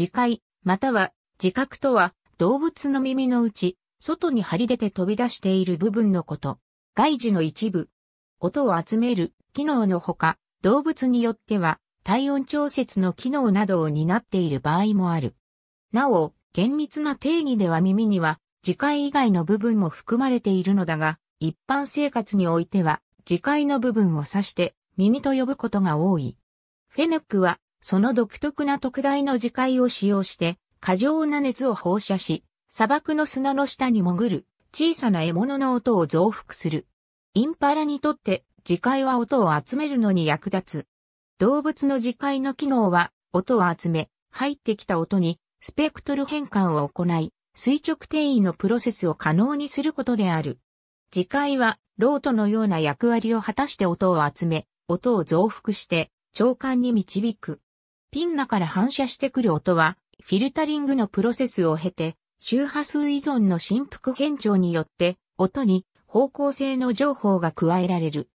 自戒、または自覚とは動物の耳のうち、外に張り出て飛び出している部分のこと。外耳の一部。音を集める機能のほか、動物によっては体温調節の機能などを担っている場合もある。なお、厳密な定義では耳には自戒以外の部分も含まれているのだが、一般生活においては自戒の部分を指して耳と呼ぶことが多い。フェヌックはその独特な特大の磁界を使用して、過剰な熱を放射し、砂漠の砂の下に潜る、小さな獲物の音を増幅する。インパラにとって、磁界は音を集めるのに役立つ。動物の磁界の機能は、音を集め、入ってきた音に、スペクトル変換を行い、垂直転移のプロセスを可能にすることである。磁界は、ロートのような役割を果たして音を集め、音を増幅して、長官に導く。ピンナから反射してくる音は、フィルタリングのプロセスを経て、周波数依存の振幅変調によって、音に方向性の情報が加えられる。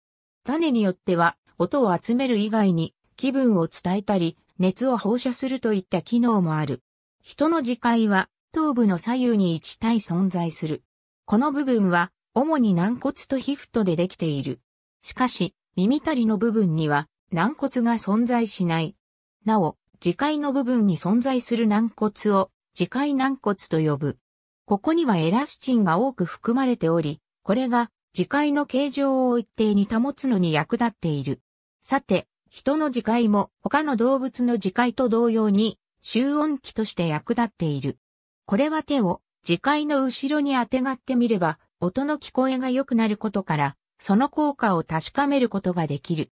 種によっては、音を集める以外に、気分を伝えたり、熱を放射するといった機能もある。人の磁界は、頭部の左右に一体存在する。この部分は、主に軟骨と皮膚とでできている。しかし、耳たりの部分には、軟骨が存在しない。なお、磁界の部分に存在する軟骨を磁界軟骨と呼ぶ。ここにはエラスチンが多く含まれており、これが磁界の形状を一定に保つのに役立っている。さて、人の磁界も他の動物の磁界と同様に集音器として役立っている。これは手を磁界の後ろに当てがってみれば音の聞こえが良くなることから、その効果を確かめることができる。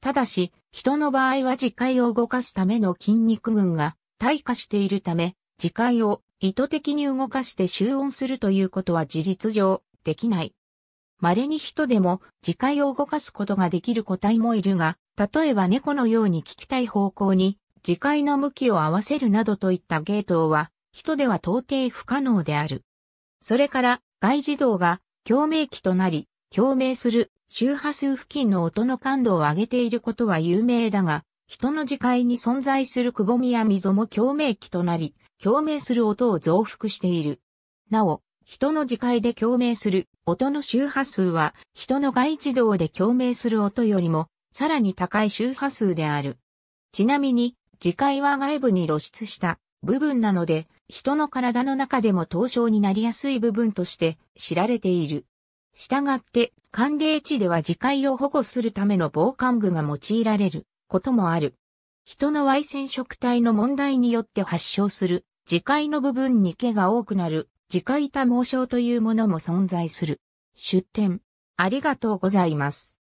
ただし、人の場合は磁界を動かすための筋肉群が退化しているため、磁界を意図的に動かして集音するということは事実上できない。稀に人でも磁界を動かすことができる個体もいるが、例えば猫のように聞きたい方向に磁界の向きを合わせるなどといった芸当は、人では到底不可能である。それから、外耳道が共鳴器となり、共鳴する周波数付近の音の感度を上げていることは有名だが、人の磁界に存在するくぼみや溝も共鳴器となり、共鳴する音を増幅している。なお、人の磁界で共鳴する音の周波数は、人の外自動で共鳴する音よりも、さらに高い周波数である。ちなみに、磁界は外部に露出した部分なので、人の体の中でも凍傷になりやすい部分として知られている。従って、寒冷地では自戒を保護するための防寒具が用いられることもある。人の猥染色体の問題によって発症する、自戒の部分に毛が多くなる、自戒多毛症というものも存在する。出典。ありがとうございます。